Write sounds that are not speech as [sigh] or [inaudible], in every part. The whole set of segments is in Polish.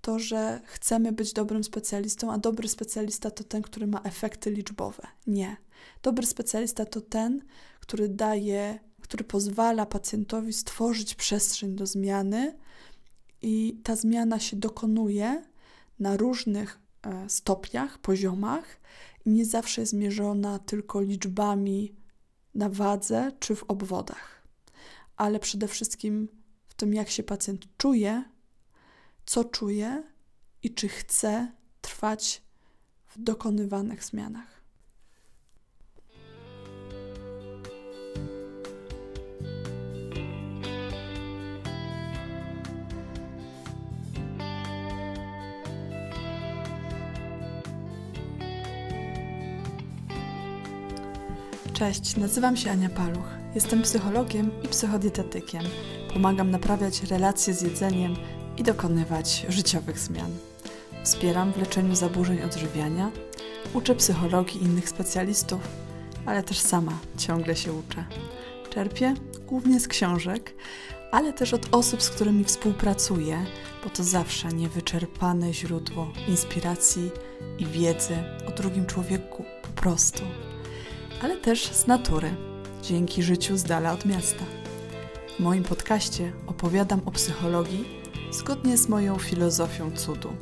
to, że chcemy być dobrym specjalistą, a dobry specjalista to ten, który ma efekty liczbowe. Nie. Dobry specjalista to ten, który daje, który pozwala pacjentowi stworzyć przestrzeń do zmiany i ta zmiana się dokonuje na różnych e, stopniach, poziomach i nie zawsze jest mierzona tylko liczbami na wadze czy w obwodach, ale przede wszystkim w tym, jak się pacjent czuje co czuję i czy chcę trwać w dokonywanych zmianach. Cześć, nazywam się Ania Paluch. Jestem psychologiem i psychodietetykiem. Pomagam naprawiać relacje z jedzeniem i dokonywać życiowych zmian. Wspieram w leczeniu zaburzeń odżywiania, uczę psychologii i innych specjalistów, ale też sama ciągle się uczę. Czerpię głównie z książek, ale też od osób, z którymi współpracuję, bo to zawsze niewyczerpane źródło inspiracji i wiedzy o drugim człowieku po prostu, ale też z natury, dzięki życiu z dala od miasta. W moim podcaście opowiadam o psychologii zgodnie z moją filozofią cudu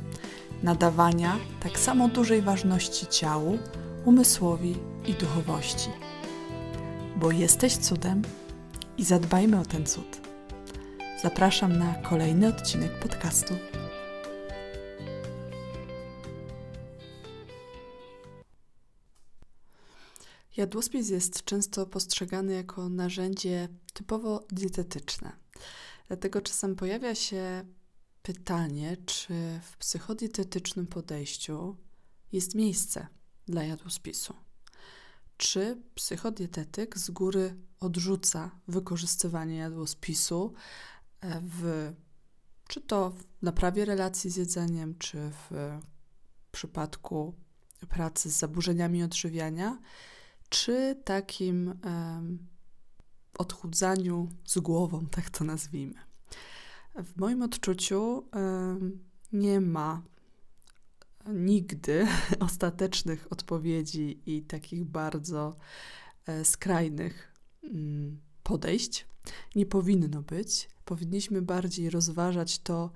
nadawania tak samo dużej ważności ciału, umysłowi i duchowości. Bo jesteś cudem i zadbajmy o ten cud. Zapraszam na kolejny odcinek podcastu. Jadłospis jest często postrzegany jako narzędzie typowo dietetyczne. Dlatego czasem pojawia się pytanie, czy w psychodietetycznym podejściu jest miejsce dla jadłospisu. Czy psychodietetyk z góry odrzuca wykorzystywanie jadłospisu e, w, czy to w naprawie relacji z jedzeniem, czy w przypadku pracy z zaburzeniami odżywiania, czy takim um, odchudzaniu z głową, tak to nazwijmy w moim odczuciu nie ma nigdy [laughs] ostatecznych odpowiedzi i takich bardzo e, skrajnych mm, podejść. Nie powinno być. Powinniśmy bardziej rozważać to,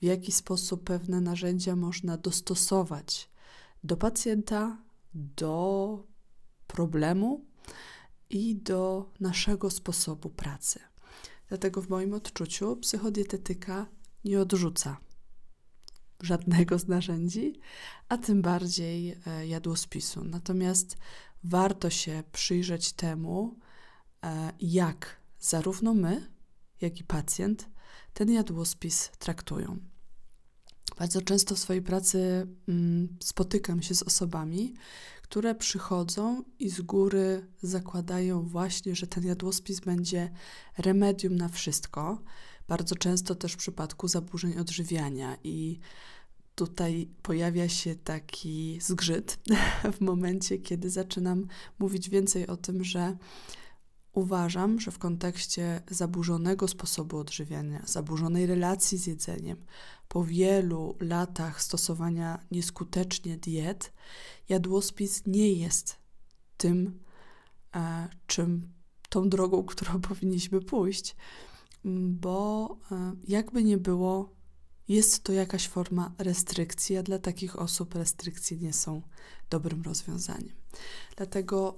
w jaki sposób pewne narzędzia można dostosować do pacjenta, do problemu i do naszego sposobu pracy. Dlatego w moim odczuciu psychodietetyka nie odrzuca żadnego z narzędzi, a tym bardziej e, jadłospisu. Natomiast warto się przyjrzeć temu, e, jak zarówno my, jak i pacjent ten jadłospis traktują. Bardzo często w swojej pracy mm, spotykam się z osobami, które przychodzą i z góry zakładają właśnie, że ten jadłospis będzie remedium na wszystko. Bardzo często też w przypadku zaburzeń odżywiania i tutaj pojawia się taki zgrzyt [laughs] w momencie, kiedy zaczynam mówić więcej o tym, że Uważam, że w kontekście zaburzonego sposobu odżywiania, zaburzonej relacji z jedzeniem, po wielu latach stosowania nieskutecznie diet, jadłospis nie jest tym, e, czym tą drogą, [laughs] którą powinniśmy pójść, bo e, jakby nie było, jest to jakaś forma restrykcji, a dla takich osób restrykcje nie są dobrym rozwiązaniem. Dlatego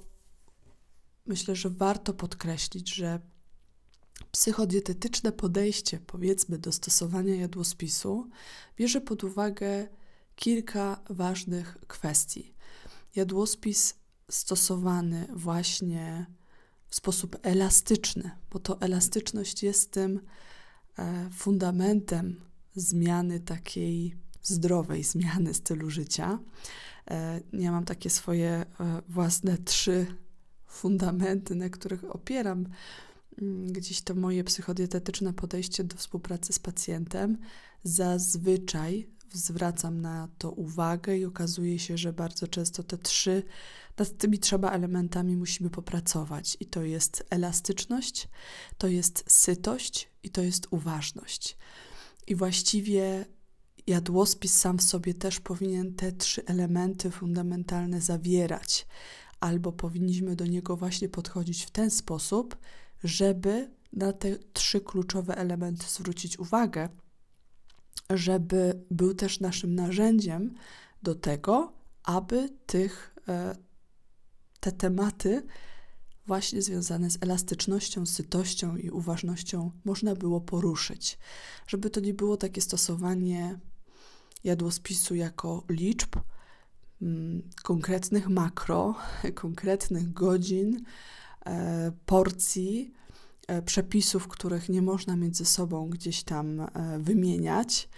myślę, że warto podkreślić, że psychodietetyczne podejście, powiedzmy, do stosowania jadłospisu bierze pod uwagę kilka ważnych kwestii. Jadłospis stosowany właśnie w sposób elastyczny, bo to elastyczność jest tym e, fundamentem zmiany takiej zdrowej zmiany stylu życia. E, ja mam takie swoje e, własne trzy fundamenty, na których opieram mm, gdzieś to moje psychodietetyczne podejście do współpracy z pacjentem, zazwyczaj zwracam na to uwagę i okazuje się, że bardzo często te trzy, nad tymi trzema elementami musimy popracować. I to jest elastyczność, to jest sytość i to jest uważność. I właściwie jadłospis sam w sobie też powinien te trzy elementy fundamentalne zawierać albo powinniśmy do niego właśnie podchodzić w ten sposób, żeby na te trzy kluczowe elementy zwrócić uwagę, żeby był też naszym narzędziem do tego, aby tych, e, te tematy właśnie związane z elastycznością, sytością i uważnością można było poruszyć. Żeby to nie było takie stosowanie jadłospisu jako liczb, Mm, konkretnych makro, konkretnych godzin, e, porcji, e, przepisów, których nie można między sobą gdzieś tam e, wymieniać.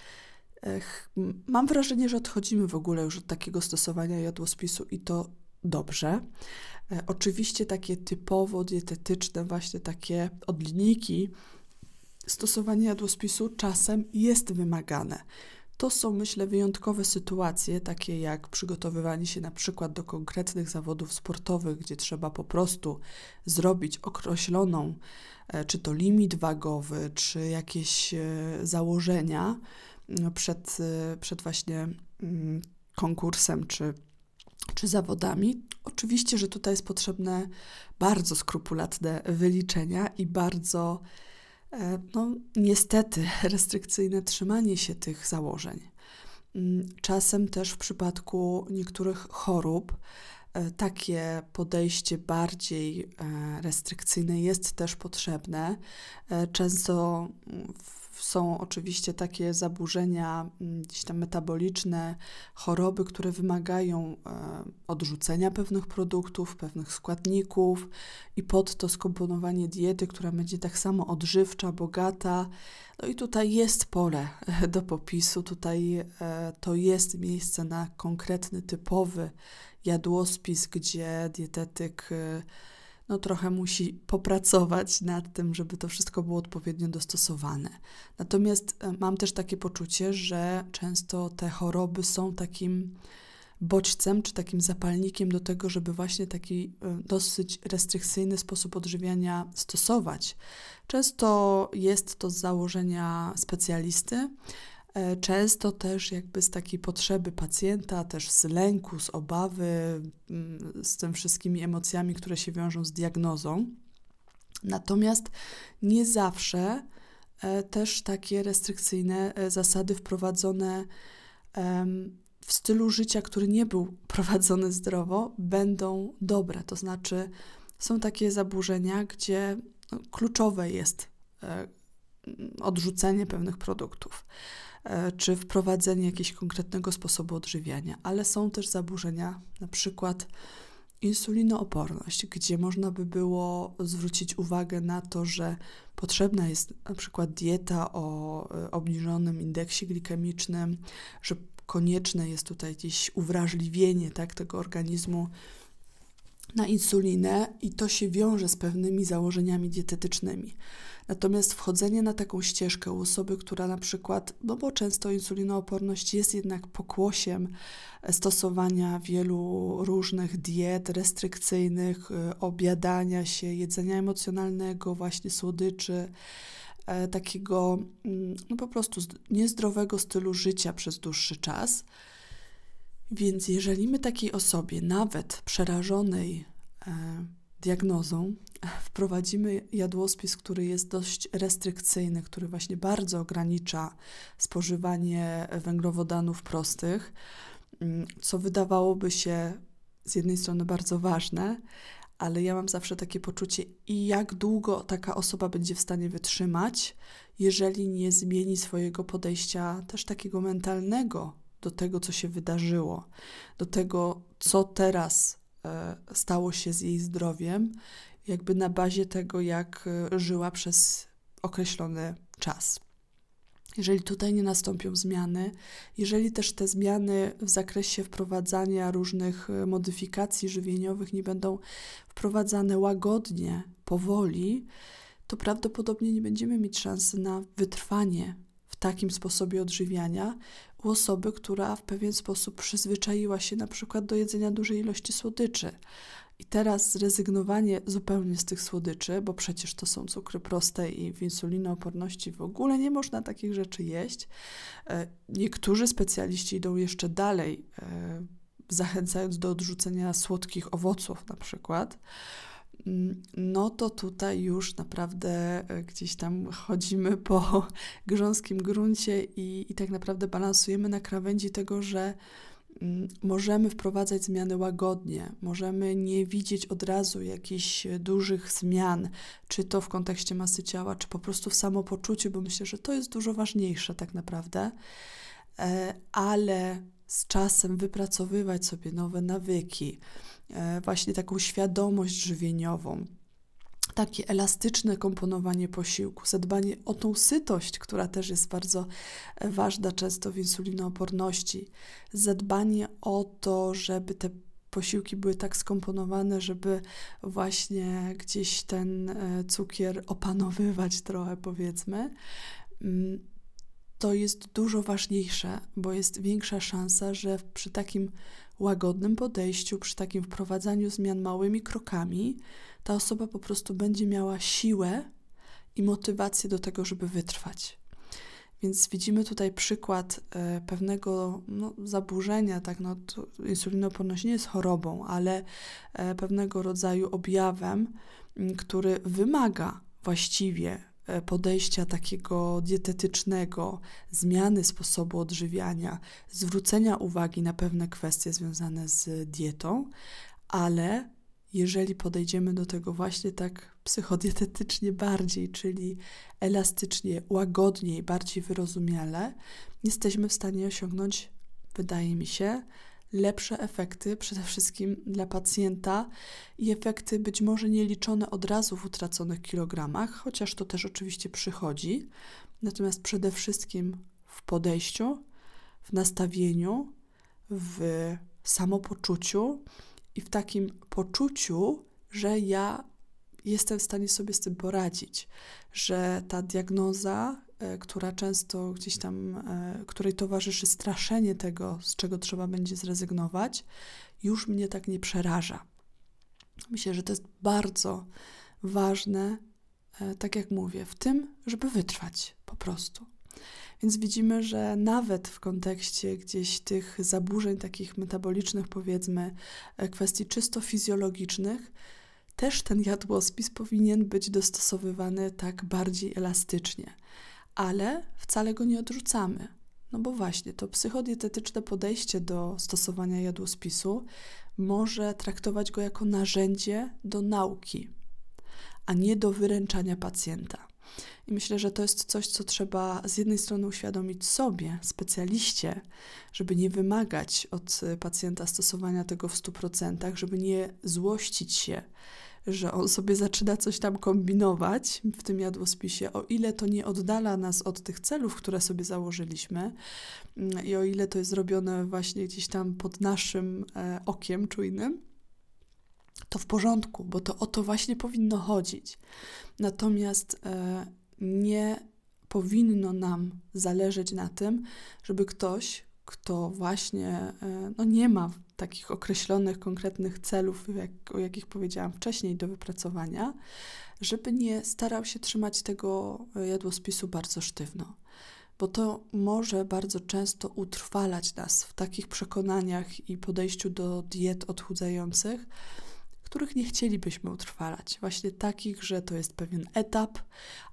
Mam wrażenie, że odchodzimy w ogóle już od takiego stosowania jadłospisu i to dobrze. Oczywiście takie typowo dietetyczne, właśnie takie odliniki, stosowania jadłospisu czasem jest wymagane. To są, myślę, wyjątkowe sytuacje, takie jak przygotowywanie się na przykład do konkretnych zawodów sportowych, gdzie trzeba po prostu zrobić określoną, e, czy to limit wagowy, czy jakieś e, założenia e, przed, przed właśnie mm, konkursem, czy czy zawodami. Oczywiście, że tutaj jest potrzebne bardzo skrupulatne wyliczenia i bardzo E, no, niestety [laughs] restrykcyjne trzymanie się tych założeń. Mm, czasem też w przypadku niektórych chorób e, takie podejście bardziej e, restrykcyjne jest też potrzebne. Często w są oczywiście takie zaburzenia mm, gdzieś tam metaboliczne, choroby, które wymagają e, odrzucenia pewnych produktów, pewnych składników i pod to skomponowanie diety, która będzie tak samo odżywcza, bogata. No i tutaj jest pole e, do popisu, tutaj e, to jest miejsce na konkretny, typowy jadłospis, gdzie dietetyk no trochę musi popracować nad tym, żeby to wszystko było odpowiednio dostosowane. Natomiast e, mam też takie poczucie, że często te choroby są takim bodźcem czy takim zapalnikiem do tego, żeby właśnie taki e, dosyć restrykcyjny sposób odżywiania stosować. Często jest to z założenia specjalisty, E, często też jakby z takiej potrzeby pacjenta, też z lęku, z obawy, mm, z tym wszystkimi emocjami, które się wiążą z diagnozą. Natomiast nie zawsze e, też takie restrykcyjne e, zasady wprowadzone w stylu życia, który nie był [laughs] prowadzony zdrowo, będą dobre. To znaczy, są takie zaburzenia, gdzie no, kluczowe jest odrzucenie pewnych produktów. E, czy wprowadzenie jakiegoś konkretnego sposobu odżywiania, ale są też zaburzenia, na przykład insulinooporność, gdzie można by było zwrócić uwagę na to, że potrzebna jest na przykład dieta o e, obniżonym indeksie glikemicznym, że konieczne jest tutaj gdzieś uwrażliwienie tak, tego organizmu na insulinę i to się wiąże z pewnymi założeniami dietetycznymi. Natomiast wchodzenie na taką ścieżkę u osoby, która na przykład, no bo często insulinooporność jest jednak pokłosiem e, stosowania wielu różnych diet restrykcyjnych, e, obiadania się, jedzenia emocjonalnego, właśnie słodyczy, e, takiego mm, no po prostu niezdrowego stylu życia przez dłuższy czas. Więc jeżeli my takiej osobie, nawet przerażonej, diagnozą wprowadzimy jadłospis, który jest dość restrykcyjny, który właśnie bardzo ogranicza spożywanie węglowodanów prostych, mm, co wydawałoby się z jednej strony bardzo ważne, ale ja mam zawsze takie poczucie, i jak długo taka osoba będzie w stanie wytrzymać, jeżeli nie zmieni swojego podejścia też takiego mentalnego do tego, co się wydarzyło, do tego, co teraz E, stało się z jej zdrowiem, jakby na bazie tego, jak e, żyła przez określony czas. Jeżeli tutaj nie nastąpią zmiany, jeżeli też te zmiany w zakresie wprowadzania różnych e, modyfikacji żywieniowych nie będą wprowadzane łagodnie, powoli, to prawdopodobnie nie będziemy mieć szansy na wytrwanie w takim sposobie odżywiania, u osoby, która w pewien sposób przyzwyczaiła się na przykład do jedzenia dużej ilości słodyczy. I teraz zrezygnowanie zupełnie z tych słodyczy, bo przecież to są cukry proste i w insulinooporności w ogóle nie można takich rzeczy jeść. E, niektórzy specjaliści idą jeszcze dalej, e, zachęcając do odrzucenia słodkich owoców na przykład. Mm, no to tutaj już naprawdę e, gdzieś tam chodzimy po [laughs] grząskim gruncie i, i tak naprawdę balansujemy na krawędzi tego, że mm, możemy wprowadzać zmiany łagodnie, możemy nie widzieć od razu jakichś e, dużych zmian, czy to w kontekście masy ciała, czy po prostu w samopoczuciu, bo myślę, że to jest dużo ważniejsze tak naprawdę, e, ale z czasem wypracowywać sobie nowe nawyki, E, właśnie taką świadomość żywieniową, takie elastyczne komponowanie posiłku, zadbanie o tą sytość, która też jest bardzo e, ważna często w insulinooporności, zadbanie o to, żeby te posiłki były tak skomponowane, żeby właśnie gdzieś ten e, cukier opanowywać trochę, powiedzmy. Mm, to jest dużo ważniejsze, bo jest większa szansa, że przy takim łagodnym podejściu, przy takim wprowadzaniu zmian małymi krokami, ta osoba po prostu będzie miała siłę i motywację do tego, żeby wytrwać. Więc widzimy tutaj przykład e, pewnego no, zaburzenia, tak, no, insulinoporność nie jest chorobą, ale e, pewnego rodzaju objawem, który wymaga właściwie E, podejścia takiego dietetycznego, zmiany sposobu odżywiania, zwrócenia uwagi na pewne kwestie związane z dietą, ale jeżeli podejdziemy do tego właśnie tak psychodietetycznie bardziej, czyli elastycznie, łagodniej, bardziej wyrozumiale, jesteśmy w stanie osiągnąć, wydaje mi się, lepsze efekty, przede wszystkim dla pacjenta i efekty być może nieliczone od razu w utraconych kilogramach, chociaż to też oczywiście przychodzi. Natomiast przede wszystkim w podejściu, w nastawieniu, w samopoczuciu i w takim poczuciu, że ja jestem w stanie sobie z tym poradzić, że ta diagnoza E, która często gdzieś tam, e, której towarzyszy straszenie tego, z czego trzeba będzie zrezygnować, już mnie tak nie przeraża. Myślę, że to jest bardzo ważne, e, tak jak mówię, w tym, żeby wytrwać po prostu. Więc widzimy, że nawet w kontekście gdzieś tych zaburzeń takich metabolicznych, powiedzmy, kwestii czysto fizjologicznych, też ten jadłospis powinien być dostosowywany tak bardziej elastycznie ale wcale go nie odrzucamy. No bo właśnie, to psychodietetyczne podejście do stosowania jadłospisu może traktować go jako narzędzie do nauki, a nie do wyręczania pacjenta. I myślę, że to jest coś, co trzeba z jednej strony uświadomić sobie, specjaliście, żeby nie wymagać od pacjenta stosowania tego w 100%, żeby nie złościć się że on sobie zaczyna coś tam kombinować w tym jadłospisie, o ile to nie oddala nas od tych celów, które sobie założyliśmy mm, i o ile to jest robione właśnie gdzieś tam pod naszym e, okiem czujnym, to w porządku, bo to o to właśnie powinno chodzić. Natomiast e, nie powinno nam zależeć na tym, żeby ktoś, kto właśnie e, no nie ma takich określonych, konkretnych celów, jak, o jakich powiedziałam wcześniej, do wypracowania, żeby nie starał się trzymać tego jadłospisu bardzo sztywno, bo to może bardzo często utrwalać nas w takich przekonaniach i podejściu do diet odchudzających, których nie chcielibyśmy utrwalać. Właśnie takich, że to jest pewien etap,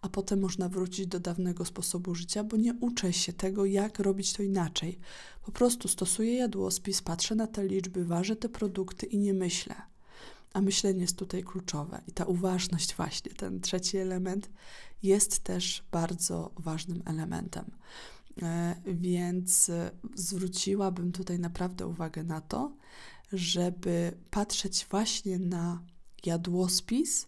a potem można wrócić do dawnego sposobu życia, bo nie uczę się tego, jak robić to inaczej. Po prostu stosuję jadłospis, patrzę na te liczby, ważę te produkty i nie myślę. A myślenie jest tutaj kluczowe i ta uważność, właśnie ten trzeci element, jest też bardzo ważnym elementem. E, więc zwróciłabym tutaj naprawdę uwagę na to, żeby patrzeć właśnie na jadłospis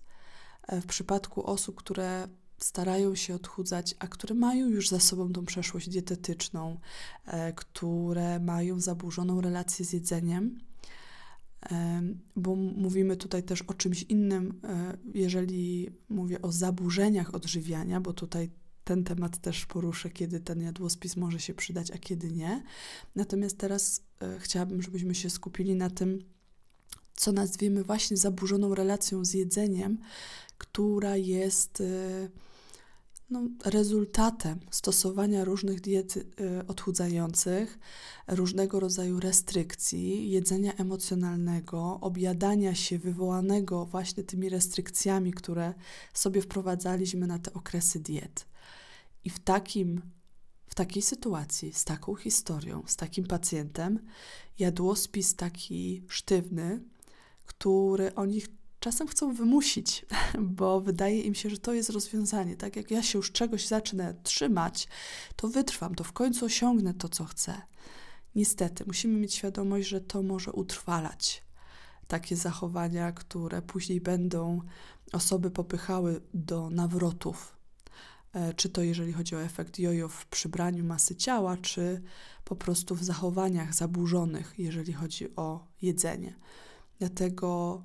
e, w przypadku osób, które starają się odchudzać, a które mają już za sobą tą przeszłość dietetyczną, e, które mają zaburzoną relację z jedzeniem, bo mówimy tutaj też o czymś innym, e, jeżeli mówię o zaburzeniach odżywiania, bo tutaj ten temat też poruszę, kiedy ten jadłospis może się przydać, a kiedy nie. Natomiast teraz y, chciałabym, żebyśmy się skupili na tym, co nazwiemy właśnie zaburzoną relacją z jedzeniem, która jest. E, no, rezultatem stosowania różnych diet e, odchudzających, różnego rodzaju restrykcji, jedzenia emocjonalnego, objadania się wywołanego właśnie tymi restrykcjami, które sobie wprowadzaliśmy na te okresy diet. I w takim w takiej sytuacji, z taką historią, z takim pacjentem, jadłospis taki sztywny, który oni czasem chcą wymusić, [laughs] bo wydaje im się, że to jest rozwiązanie. Tak jak ja się już czegoś zacznę trzymać, to wytrwam, to w końcu osiągnę to, co chcę. Niestety, musimy mieć świadomość, że to może utrwalać takie zachowania, które później będą osoby popychały do nawrotów E, czy to jeżeli chodzi o efekt jojo w przybraniu masy ciała, czy po prostu w zachowaniach zaburzonych, jeżeli chodzi o jedzenie. Dlatego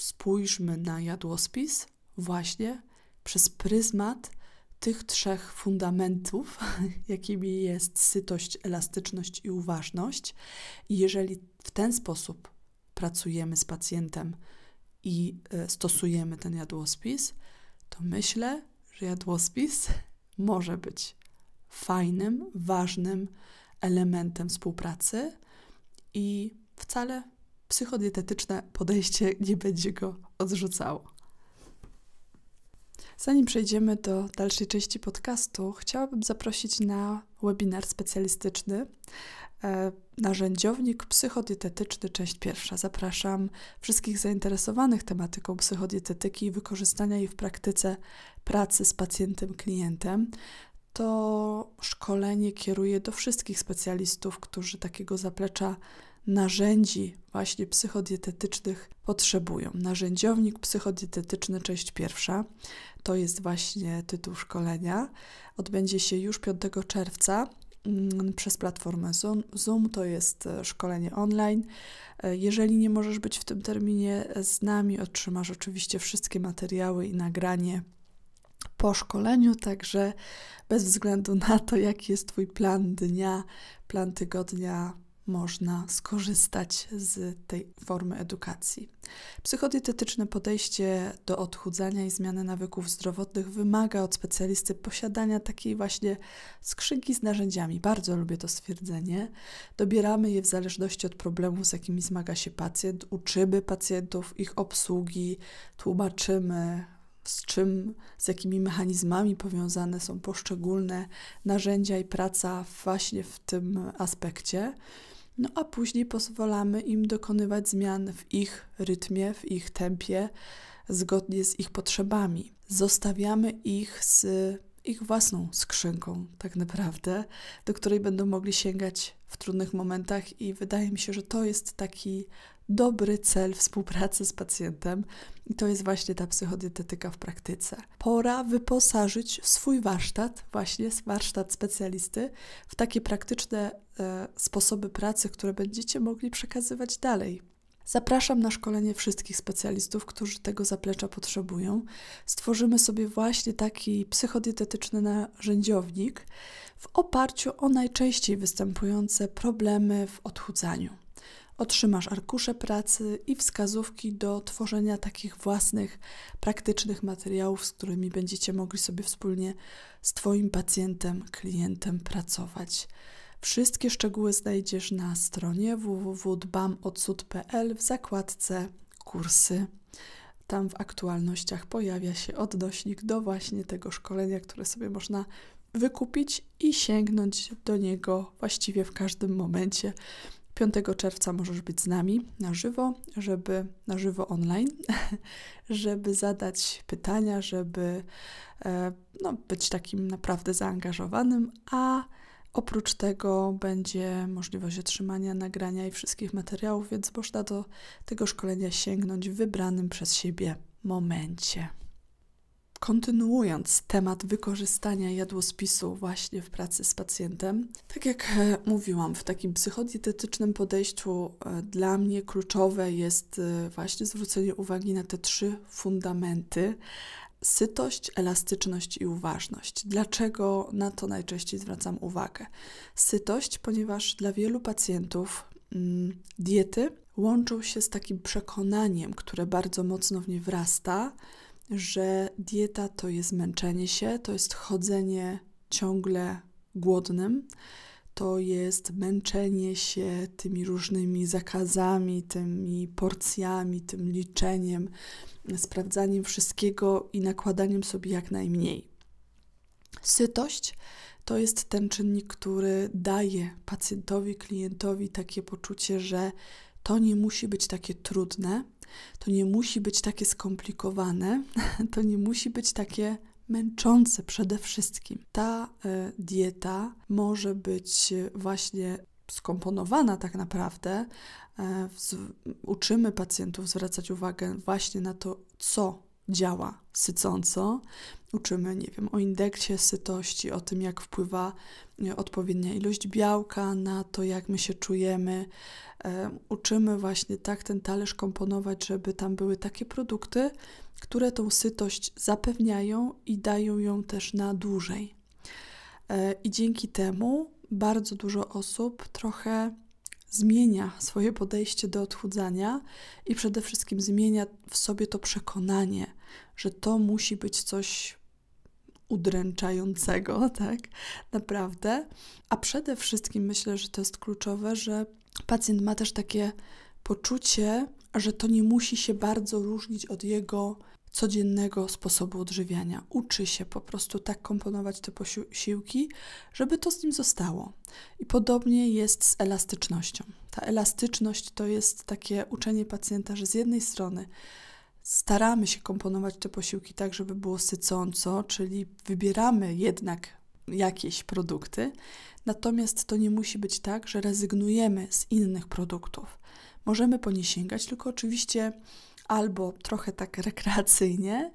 spójrzmy na jadłospis właśnie przez pryzmat tych trzech fundamentów, [laughs] jakimi jest sytość, elastyczność i uważność. I jeżeli w ten sposób pracujemy z pacjentem i e, stosujemy ten jadłospis, to myślę, jadłospis może być fajnym, ważnym elementem współpracy i wcale psychodietetyczne podejście nie będzie go odrzucało. Zanim przejdziemy do dalszej części podcastu, chciałabym zaprosić na webinar specjalistyczny e, Narzędziownik psychodietetyczny, część pierwsza. Zapraszam wszystkich zainteresowanych tematyką psychodietetyki i wykorzystania jej w praktyce pracy z pacjentem, klientem. To szkolenie kieruję do wszystkich specjalistów, którzy takiego zaplecza narzędzi właśnie psychodietetycznych potrzebują. Narzędziownik psychodietetyczny, część pierwsza. To jest właśnie tytuł szkolenia. Odbędzie się już 5 czerwca Mm, przez platformę Zoom, to jest e, szkolenie online. E, jeżeli nie możesz być w tym terminie e, z nami, otrzymasz oczywiście wszystkie materiały i nagranie po szkoleniu, także bez względu na to, jaki jest Twój plan dnia, plan tygodnia, można skorzystać z tej formy edukacji. Psychodietetyczne podejście do odchudzania i zmiany nawyków zdrowotnych wymaga od specjalisty posiadania takiej właśnie skrzynki z narzędziami. Bardzo lubię to stwierdzenie. Dobieramy je w zależności od problemów, z jakimi zmaga się pacjent, uczymy pacjentów ich obsługi, tłumaczymy, z czym, z jakimi mechanizmami powiązane są poszczególne narzędzia i praca właśnie w tym aspekcie no a później pozwalamy im dokonywać zmian w ich rytmie, w ich tempie, zgodnie z ich potrzebami. Zostawiamy ich z ich własną skrzynką, tak naprawdę, do której będą mogli sięgać w trudnych momentach, i wydaje mi się, że to jest taki dobry cel współpracy z pacjentem, i to jest właśnie ta psychodietetyka w praktyce. Pora wyposażyć swój warsztat, właśnie warsztat specjalisty, w takie praktyczne e, sposoby pracy, które będziecie mogli przekazywać dalej. Zapraszam na szkolenie wszystkich specjalistów, którzy tego zaplecza potrzebują. Stworzymy sobie właśnie taki psychodietetyczny narzędziownik w oparciu o najczęściej występujące problemy w odchudzaniu. Otrzymasz arkusze pracy i wskazówki do tworzenia takich własnych, praktycznych materiałów, z którymi będziecie mogli sobie wspólnie z Twoim pacjentem, klientem pracować. Wszystkie szczegóły znajdziesz na stronie www.dbamodsud.pl w zakładce kursy. Tam w aktualnościach pojawia się odnośnik do właśnie tego szkolenia, które sobie można wykupić i sięgnąć do niego właściwie w każdym momencie. 5 czerwca możesz być z nami na żywo, żeby na żywo online, [laughs] żeby zadać pytania, żeby e, no, być takim naprawdę zaangażowanym, a Oprócz tego będzie możliwość otrzymania nagrania i wszystkich materiałów, więc można do tego szkolenia sięgnąć w wybranym przez siebie momencie. Kontynuując temat wykorzystania jadłospisu właśnie w pracy z pacjentem, tak jak e, mówiłam, w takim psychodietetycznym podejściu e, dla mnie kluczowe jest e, właśnie zwrócenie uwagi na te trzy fundamenty, sytość, elastyczność i uważność. Dlaczego na to najczęściej zwracam uwagę? Sytość, ponieważ dla wielu pacjentów mm, diety łączą się z takim przekonaniem, które bardzo mocno w nie wrasta, że dieta to jest męczenie się, to jest chodzenie ciągle głodnym to jest męczenie się tymi różnymi zakazami, tymi porcjami, tym liczeniem, sprawdzaniem wszystkiego i nakładaniem sobie jak najmniej. Sytość to jest ten czynnik, który daje pacjentowi, klientowi takie poczucie, że to nie musi być takie trudne, to nie musi być takie skomplikowane, [laughs] to nie musi być takie męczące przede wszystkim. Ta y, dieta może być właśnie skomponowana tak naprawdę. Y, uczymy pacjentów zwracać uwagę właśnie na to, co działa sycąco. Uczymy, nie wiem, o indeksie sytości, o tym, jak wpływa e, odpowiednia ilość białka na to, jak my się czujemy. E, uczymy właśnie tak ten talerz komponować, żeby tam były takie produkty, które tą sytość zapewniają i dają ją też na dłużej. E, I dzięki temu bardzo dużo osób trochę zmienia swoje podejście do odchudzania i przede wszystkim zmienia w sobie to przekonanie, że to musi być coś udręczającego, [laughs] tak naprawdę. A przede wszystkim myślę, że to jest kluczowe, że pacjent ma też takie poczucie, że to nie musi się bardzo różnić od jego codziennego sposobu odżywiania. Uczy się po prostu tak komponować te posiłki, żeby to z nim zostało. I podobnie jest z elastycznością. Ta elastyczność to jest takie uczenie pacjenta, że z jednej strony staramy się komponować te posiłki tak, żeby było sycąco, czyli wybieramy jednak jakieś produkty, natomiast to nie musi być tak, że rezygnujemy z innych produktów. Możemy po nie sięgać, tylko oczywiście albo trochę tak rekreacyjnie,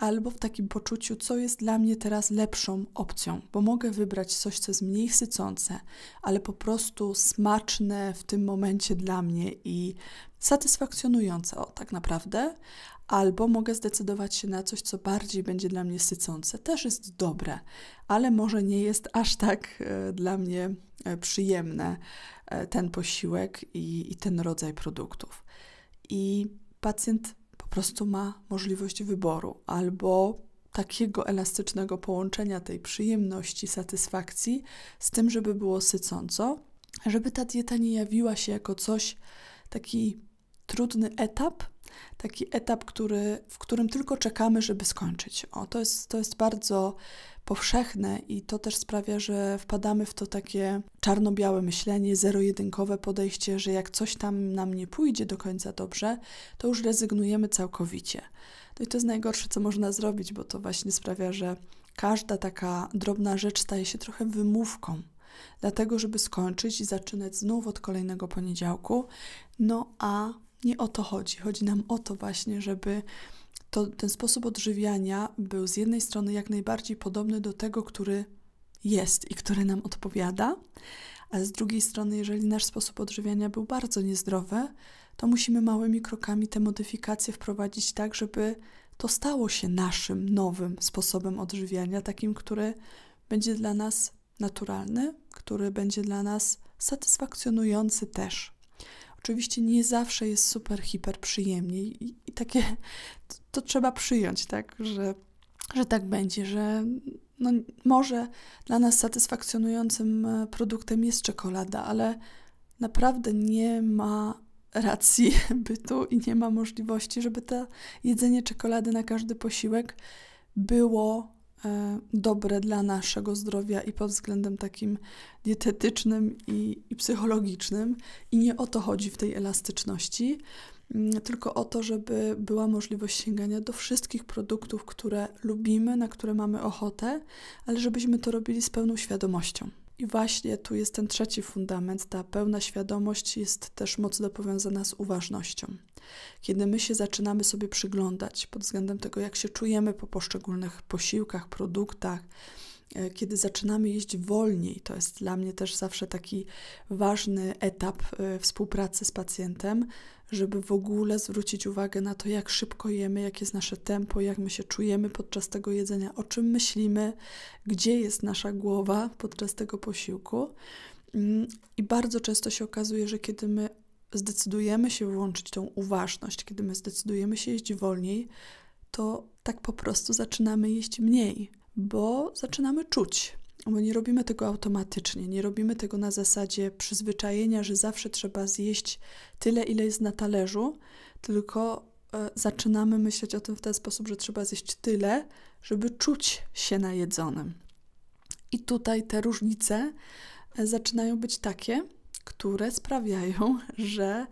albo w takim poczuciu, co jest dla mnie teraz lepszą opcją, bo mogę wybrać coś, co jest mniej sycące, ale po prostu smaczne w tym momencie dla mnie i satysfakcjonujące, o tak naprawdę, albo mogę zdecydować się na coś, co bardziej będzie dla mnie sycące, też jest dobre, ale może nie jest aż tak e, dla mnie e, przyjemne e, ten posiłek i, i ten rodzaj produktów. I pacjent po prostu ma możliwość wyboru albo takiego elastycznego połączenia tej przyjemności, satysfakcji z tym, żeby było sycąco, żeby ta dieta nie jawiła się jako coś, taki trudny etap, taki etap, który, w którym tylko czekamy, żeby skończyć. O, to jest, to jest bardzo powszechne i to też sprawia, że wpadamy w to takie czarno-białe myślenie, zero-jedynkowe podejście, że jak coś tam nam nie pójdzie do końca dobrze, to już rezygnujemy całkowicie. No i to jest najgorsze, co można zrobić, bo to właśnie sprawia, że każda taka drobna rzecz staje się trochę wymówką. Dlatego, żeby skończyć i zaczynać znów od kolejnego poniedziałku. No a nie o to chodzi. Chodzi nam o to właśnie, żeby to ten sposób odżywiania był z jednej strony jak najbardziej podobny do tego, który jest i który nam odpowiada, a z drugiej strony, jeżeli nasz sposób odżywiania był bardzo niezdrowy, to musimy małymi krokami te modyfikacje wprowadzić tak, żeby to stało się naszym nowym sposobem odżywiania, takim, który będzie dla nas naturalny, który będzie dla nas satysfakcjonujący też. Oczywiście nie zawsze jest super, hiper przyjemnie i, i takie to, to, trzeba przyjąć, tak, że, że tak będzie, że no, może dla nas satysfakcjonującym e, produktem jest czekolada, ale naprawdę nie ma racji [laughs] bytu i nie ma możliwości, żeby to jedzenie czekolady na każdy posiłek było E, dobre dla naszego zdrowia i pod względem takim dietetycznym i, i psychologicznym. I nie o to chodzi w tej elastyczności, mm, tylko o to, żeby była możliwość sięgania do wszystkich produktów, które lubimy, na które mamy ochotę, ale żebyśmy to robili z pełną świadomością. I właśnie tu jest ten trzeci fundament. Ta pełna świadomość jest też mocno powiązana z uważnością. Kiedy my się zaczynamy sobie przyglądać pod względem tego, jak się czujemy po poszczególnych posiłkach, produktach, E, kiedy zaczynamy jeść wolniej. To jest dla mnie też zawsze taki ważny etap e, współpracy z pacjentem, żeby w ogóle zwrócić uwagę na to, jak szybko jemy, jakie jest nasze tempo, jak my się czujemy podczas tego jedzenia, o czym myślimy, gdzie jest nasza głowa podczas tego posiłku. Mm, I bardzo często się okazuje, że kiedy my zdecydujemy się włączyć tą uważność, kiedy my zdecydujemy się jeść wolniej, to tak po prostu zaczynamy jeść mniej bo zaczynamy czuć, bo nie robimy tego automatycznie, nie robimy tego na zasadzie przyzwyczajenia, że zawsze trzeba zjeść tyle, ile jest na talerzu, tylko e, zaczynamy myśleć o tym w ten sposób, że trzeba zjeść tyle, żeby czuć się najedzonym. I tutaj te różnice e, zaczynają być takie, które sprawiają, [laughs] że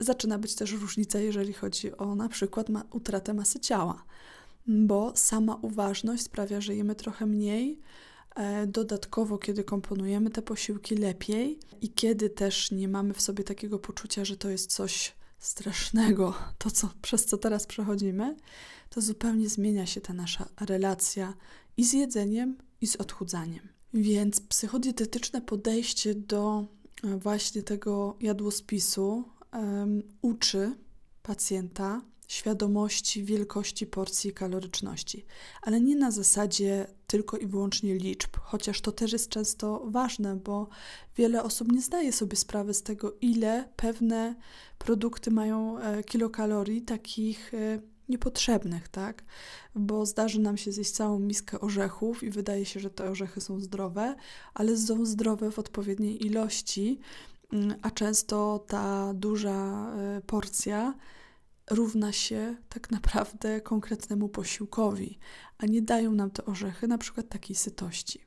zaczyna być też różnica, jeżeli chodzi o na przykład ma utratę masy ciała bo sama uważność sprawia, że jemy trochę mniej. E, dodatkowo, kiedy komponujemy te posiłki lepiej i kiedy też nie mamy w sobie takiego poczucia, że to jest coś strasznego, [laughs] to co, przez co teraz przechodzimy, to zupełnie zmienia się ta nasza relacja i z jedzeniem, i z odchudzaniem. Więc psychodietetyczne podejście do e, właśnie tego jadłospisu um, uczy pacjenta świadomości wielkości porcji i kaloryczności, ale nie na zasadzie tylko i wyłącznie liczb, chociaż to też jest często ważne, bo wiele osób nie zdaje sobie sprawy z tego, ile pewne produkty mają e, kilokalorii takich e, niepotrzebnych, tak? Bo zdarzy nam się zjeść całą miskę orzechów i wydaje się, że te orzechy są zdrowe, ale są zdrowe w odpowiedniej ilości, mm, a często ta duża e, porcja równa się tak naprawdę konkretnemu posiłkowi, a nie dają nam te orzechy na przykład takiej sytości.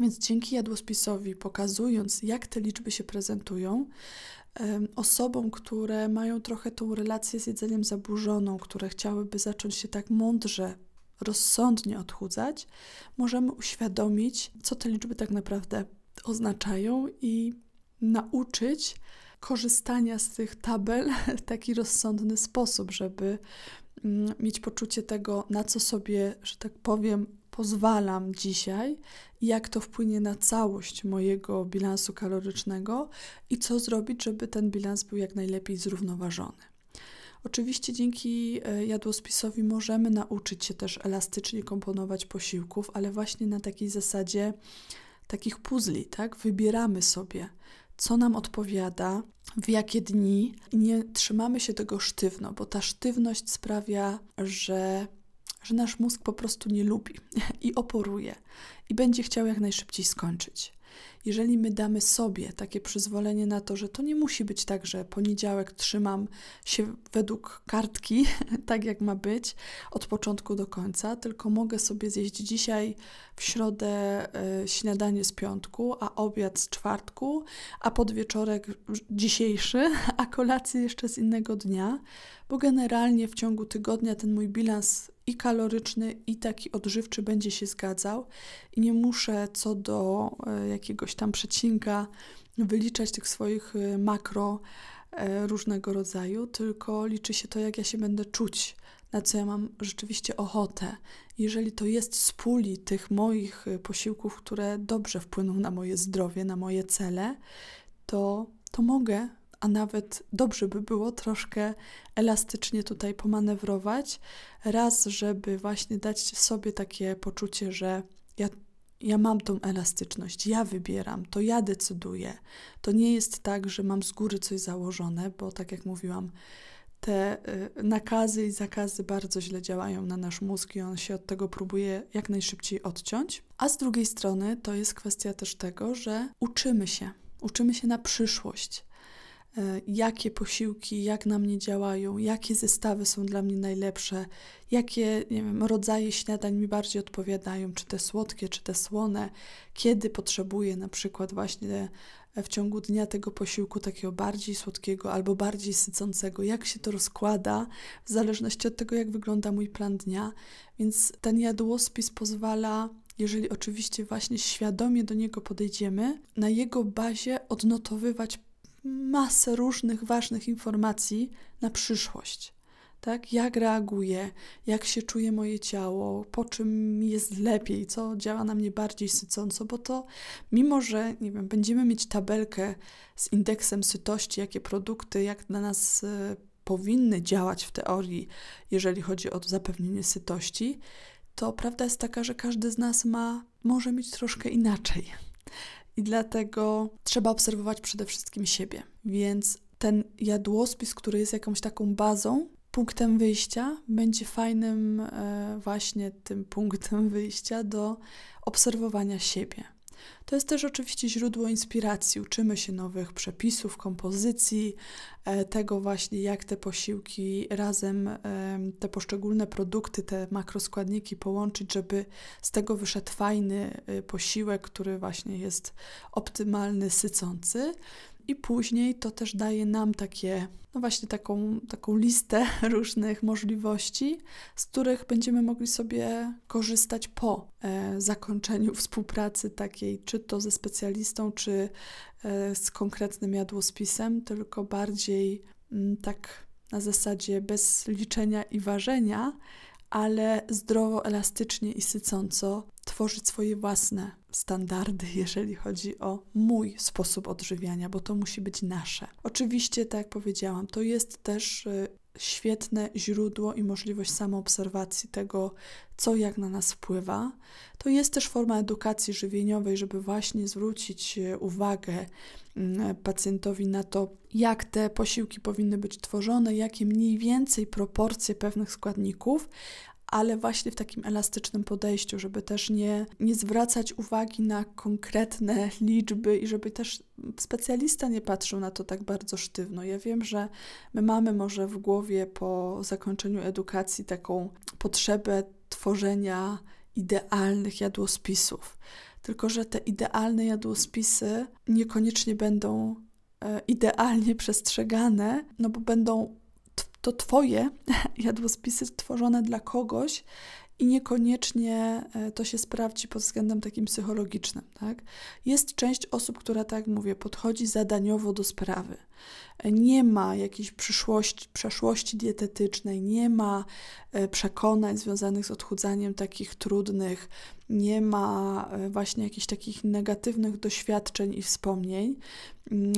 Więc dzięki jadłospisowi, pokazując jak te liczby się prezentują, osobom, które mają trochę tą relację z jedzeniem zaburzoną, które chciałyby zacząć się tak mądrze, rozsądnie odchudzać, możemy uświadomić, co te liczby tak naprawdę oznaczają i nauczyć korzystania z tych tabel w taki rozsądny sposób, żeby mm, mieć poczucie tego, na co sobie, że tak powiem, pozwalam dzisiaj, jak to wpłynie na całość mojego bilansu kalorycznego i co zrobić, żeby ten bilans był jak najlepiej zrównoważony. Oczywiście dzięki e, jadłospisowi możemy nauczyć się też elastycznie komponować posiłków, ale właśnie na takiej zasadzie takich puzli, tak? Wybieramy sobie co nam odpowiada, w jakie dni. Nie trzymamy się tego sztywno, bo ta sztywność sprawia, że, że nasz mózg po prostu nie lubi [laughs] i oporuje i będzie chciał jak najszybciej skończyć jeżeli my damy sobie takie przyzwolenie na to, że to nie musi być tak, że poniedziałek trzymam się według kartki, [laughs] tak jak ma być, od początku do końca, tylko mogę sobie zjeść dzisiaj w środę e, śniadanie z piątku, a obiad z czwartku, a podwieczorek dzisiejszy, [laughs] a kolację jeszcze z innego dnia, bo generalnie w ciągu tygodnia ten mój bilans i kaloryczny, i taki odżywczy będzie się zgadzał, i nie muszę co do e, jakiegoś tam przecinka wyliczać tych swoich e, makro e, różnego rodzaju, tylko liczy się to, jak ja się będę czuć, na co ja mam rzeczywiście ochotę. Jeżeli to jest z puli tych moich posiłków, które dobrze wpłyną na moje zdrowie, na moje cele, to, to mogę a nawet dobrze by było troszkę elastycznie tutaj pomanewrować. Raz, żeby właśnie dać sobie takie poczucie, że ja, ja mam tą elastyczność, ja wybieram, to ja decyduję. To nie jest tak, że mam z góry coś założone, bo tak jak mówiłam, te y, nakazy i zakazy bardzo źle działają na nasz mózg i on się od tego próbuje jak najszybciej odciąć. A z drugiej strony to jest kwestia też tego, że uczymy się. Uczymy się na przyszłość. E, jakie posiłki, jak na mnie działają, jakie zestawy są dla mnie najlepsze, jakie nie wiem, rodzaje śniadań mi bardziej odpowiadają, czy te słodkie, czy te słone, kiedy potrzebuję na przykład właśnie e, w ciągu dnia tego posiłku takiego bardziej słodkiego albo bardziej sycącego, jak się to rozkłada, w zależności od tego, jak wygląda mój plan dnia. Więc ten jadłospis pozwala jeżeli oczywiście właśnie świadomie do niego podejdziemy, na jego bazie odnotowywać masę różnych ważnych informacji na przyszłość. Tak? Jak reaguję, jak się czuje moje ciało, po czym jest lepiej, co działa na mnie bardziej sycąco, bo to mimo, że nie wiem, będziemy mieć tabelkę z indeksem sytości, jakie produkty, jak dla nas y, powinny działać w teorii, jeżeli chodzi o zapewnienie sytości, to prawda jest taka, że każdy z nas ma, może mieć troszkę inaczej. I dlatego trzeba obserwować przede wszystkim siebie. Więc ten jadłospis, który jest jakąś taką bazą, punktem wyjścia, będzie fajnym e, właśnie tym punktem wyjścia do obserwowania siebie. To jest też oczywiście źródło inspiracji. Uczymy się nowych przepisów, kompozycji, e, tego właśnie, jak te posiłki razem, e, te poszczególne produkty, te makroskładniki połączyć, żeby z tego wyszedł fajny e, posiłek, który właśnie jest optymalny, sycący. I później to też daje nam takie, no właśnie taką, taką listę [laughs] różnych możliwości, z których będziemy mogli sobie korzystać po e, zakończeniu [laughs] współpracy takiej, czy to ze specjalistą, czy e, z konkretnym jadłospisem, tylko bardziej m, mm, tak na zasadzie bez liczenia i ważenia, ale zdrowo, elastycznie i sycąco tworzyć swoje własne standardy, jeżeli chodzi o mój sposób odżywiania, bo to musi być nasze. Oczywiście, tak jak powiedziałam, to jest też y, świetne źródło i możliwość samoobserwacji tego, co jak na nas wpływa. To jest też forma edukacji żywieniowej, żeby właśnie zwrócić y, uwagę mm, pacjentowi na to, jak te posiłki powinny być tworzone, jakie mniej więcej proporcje pewnych składników, ale właśnie w takim elastycznym podejściu, żeby też nie, nie zwracać uwagi na konkretne liczby i żeby też specjalista nie patrzył na to tak bardzo sztywno. Ja wiem, że my mamy może w głowie po zakończeniu edukacji taką potrzebę tworzenia idealnych jadłospisów. Tylko, że te idealne jadłospisy niekoniecznie będą e, idealnie przestrzegane, no bo będą to Twoje [laughs] jadłospisy tworzone dla kogoś i niekoniecznie e, to się sprawdzi pod względem takim psychologicznym. Tak? Jest część osób, która, tak mówię, podchodzi zadaniowo do sprawy. E, nie ma jakiejś przyszłości, przeszłości dietetycznej, nie ma e, przekonań związanych z odchudzaniem takich trudnych, nie ma właśnie jakichś takich negatywnych doświadczeń i wspomnień. Mm,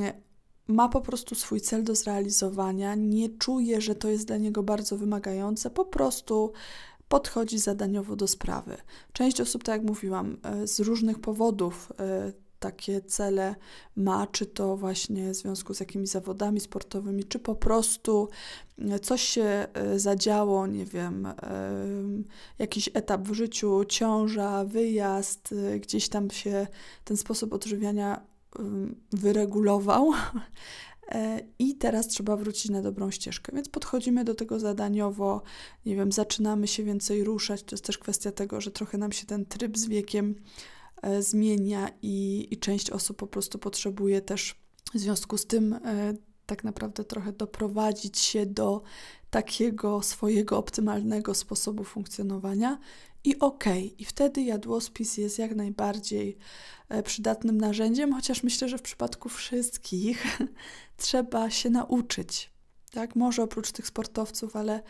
ma po prostu swój cel do zrealizowania, nie czuje, że to jest dla niego bardzo wymagające, po prostu podchodzi zadaniowo do sprawy. Część osób, tak jak mówiłam, e, z różnych powodów e, takie cele ma, czy to właśnie w związku z jakimiś zawodami sportowymi, czy po prostu e, coś się zadziało, nie wiem, jakiś etap w życiu, ciąża, wyjazd, gdzieś tam się ten sposób odżywiania wyregulował [laughs] e, i teraz trzeba wrócić na dobrą ścieżkę. Więc podchodzimy do tego zadaniowo, nie wiem, zaczynamy się więcej ruszać. To jest też kwestia tego, że trochę nam się ten tryb z wiekiem e, zmienia i, i część osób po prostu potrzebuje też w związku z tym e, tak naprawdę trochę doprowadzić się do takiego swojego optymalnego sposobu funkcjonowania, i ok. I wtedy jadłospis jest jak najbardziej e, przydatnym narzędziem, chociaż myślę, że w przypadku wszystkich [laughs] trzeba się nauczyć tak? Może oprócz tych sportowców, ale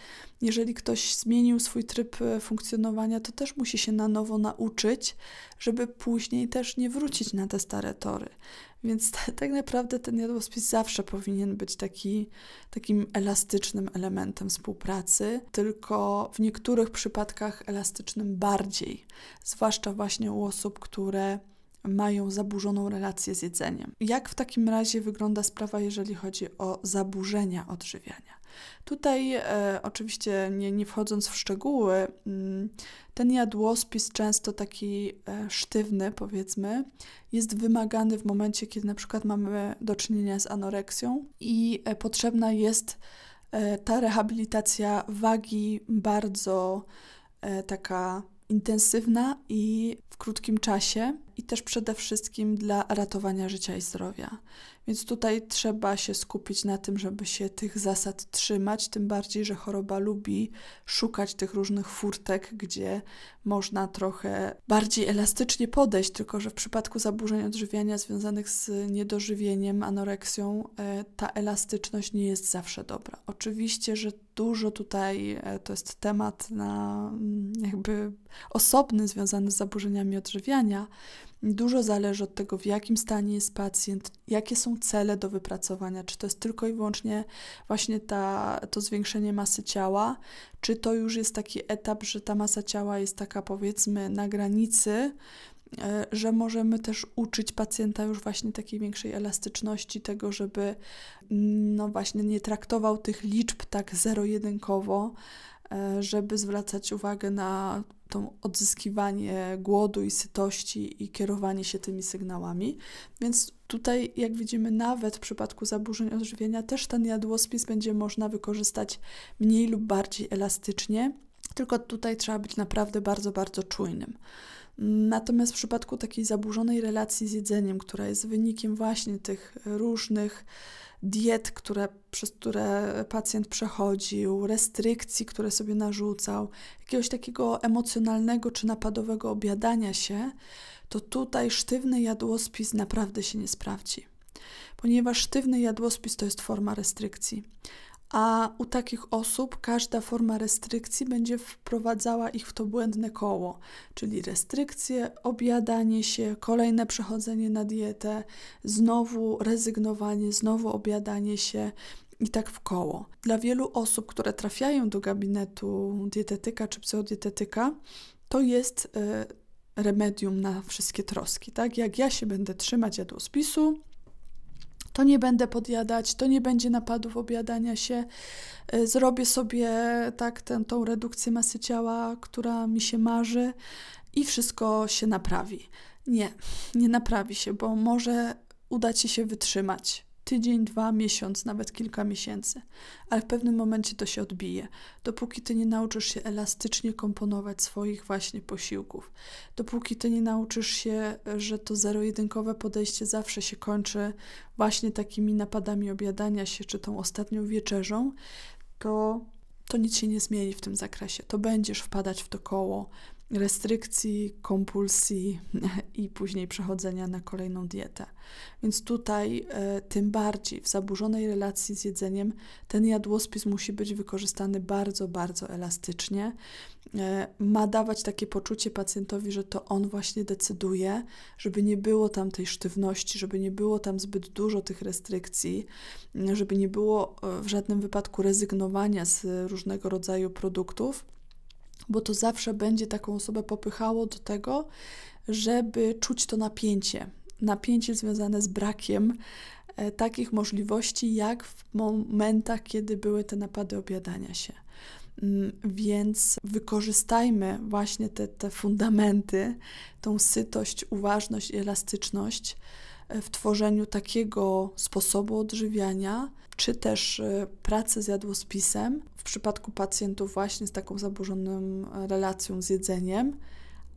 jeżeli ktoś zmienił swój tryb e, funkcjonowania, to też musi się na nowo nauczyć, żeby później też nie wrócić na te stare tory. Więc [laughs] t- tak, tak naprawdę ten jadłospis zawsze powinien być taki, takim elastycznym elementem współpracy, tylko w niektórych przypadkach elastycznym bardziej, zwłaszcza właśnie u osób, które mają zaburzoną relację z jedzeniem. Jak w takim razie wygląda sprawa, jeżeli chodzi o zaburzenia odżywiania? Tutaj, e, oczywiście, nie, nie, wchodząc w szczegóły, mm, ten jadłospis, często taki e, sztywny, powiedzmy, jest wymagany w momencie, kiedy na przykład mamy do czynienia z anoreksją i e, potrzebna jest e, ta rehabilitacja wagi bardzo e, taka intensywna i w krótkim czasie i też przede wszystkim dla ratowania życia i zdrowia. Więc tutaj trzeba się skupić na tym, żeby się tych zasad trzymać, tym bardziej, że choroba lubi szukać tych różnych furtek, gdzie można trochę bardziej elastycznie podejść, tylko że w przypadku zaburzeń odżywiania związanych z niedożywieniem, anoreksją, e, ta elastyczność nie jest zawsze dobra. Oczywiście, że dużo tutaj e, to jest temat na mm, jakby osobny związany z zaburzeniami odżywiania, Dużo zależy od tego, w jakim stanie jest pacjent, jakie są cele do wypracowania, czy to jest tylko i wyłącznie właśnie ta, to zwiększenie masy ciała, czy to już jest taki etap, że ta masa ciała jest taka powiedzmy na granicy, e, że możemy też uczyć pacjenta już właśnie takiej większej elastyczności, tego, żeby mm, no właśnie nie traktował tych liczb tak zero-jedynkowo, e, żeby zwracać uwagę na to odzyskiwanie głodu i sytości i kierowanie się tymi sygnałami. Więc tutaj, jak widzimy, nawet w przypadku zaburzeń odżywienia, też ten jadłospis będzie można wykorzystać mniej lub bardziej elastycznie, tylko tutaj trzeba być naprawdę bardzo, bardzo czujnym. Natomiast w przypadku takiej zaburzonej relacji z jedzeniem, która jest wynikiem właśnie tych różnych diet, które, przez które pacjent przechodził, restrykcji, które sobie narzucał, jakiegoś takiego emocjonalnego czy napadowego obiadania się, to tutaj sztywny jadłospis naprawdę się nie sprawdzi. Ponieważ sztywny jadłospis to jest forma restrykcji a u takich osób każda forma restrykcji będzie wprowadzała ich w to błędne koło, czyli restrykcje, obiadanie się, kolejne przechodzenie na dietę, znowu rezygnowanie, znowu obiadanie się. I tak w koło. Dla wielu osób, które trafiają do gabinetu dietetyka czy pseudietetyka, to jest y remedium na wszystkie troski. Tak? Jak ja się będę trzymać jadłospisu, to nie będę podjadać, to nie będzie napadów objadania się, e, zrobię sobie tak tę, tą redukcję masy ciała, która mi się marzy i wszystko się naprawi. Nie, nie naprawi się, bo może uda Ci się wytrzymać tydzień, dwa, miesiąc, nawet kilka miesięcy, ale w pewnym momencie to się odbije, dopóki ty nie nauczysz się elastycznie komponować swoich właśnie posiłków, dopóki ty nie nauczysz się, że to zero-jedynkowe podejście zawsze się kończy właśnie takimi napadami obiadania się czy tą ostatnią wieczerzą, to to nic się nie zmieni w tym zakresie. To będziesz wpadać w to koło restrykcji, kompulsji [laughs] i później przechodzenia na kolejną dietę. Więc tutaj e, tym bardziej w zaburzonej relacji z jedzeniem ten jadłospis musi być wykorzystany bardzo, bardzo elastycznie. E, ma dawać takie poczucie pacjentowi, że to on właśnie decyduje, żeby nie było tam tej sztywności, żeby nie było tam zbyt dużo tych restrykcji, żeby nie było e, w żadnym wypadku rezygnowania z różnego rodzaju produktów bo to zawsze będzie taką osobę popychało do tego, żeby czuć to napięcie. Napięcie związane z brakiem e, takich możliwości, jak w momentach, kiedy były te napady obiadania się. Mm, więc wykorzystajmy właśnie te, te fundamenty, tą sytość, uważność i elastyczność e, w tworzeniu takiego sposobu odżywiania, czy też y, pracy z jadłospisem w przypadku pacjentów właśnie z taką zaburzoną e, relacją z jedzeniem,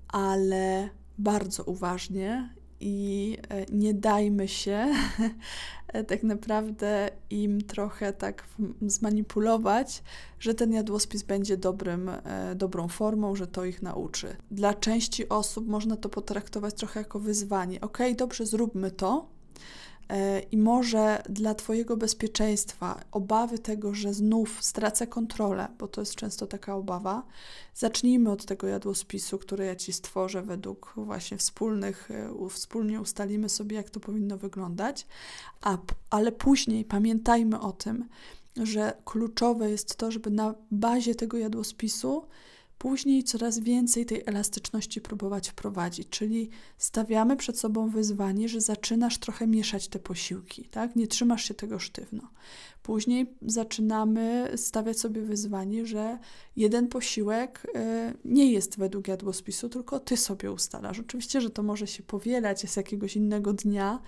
ale bardzo uważnie i e, nie dajmy się [laughs] e, tak naprawdę im trochę tak zmanipulować, że ten jadłospis będzie dobrym, dobrą formą, że to ich nauczy. Dla części osób można to potraktować trochę jako wyzwanie. Ok, dobrze, zróbmy to. E, i może dla Twojego bezpieczeństwa, obawy tego, że znów stracę kontrolę, bo to jest często taka obawa, zacznijmy od tego jadłospisu, który ja Ci stworzę według właśnie wspólnych, e, wspólnie ustalimy sobie, jak to powinno wyglądać, a, ale później pamiętajmy o tym, że kluczowe jest to, żeby na bazie tego jadłospisu Później coraz więcej tej elastyczności próbować wprowadzić, czyli stawiamy przed sobą wyzwanie, że zaczynasz trochę mieszać te posiłki, tak? Nie trzymasz się tego sztywno. Później zaczynamy stawiać sobie wyzwanie, że jeden posiłek y, nie jest według jadłospisu, tylko ty sobie ustalasz. Oczywiście, że to może się powielać z jakiegoś innego dnia,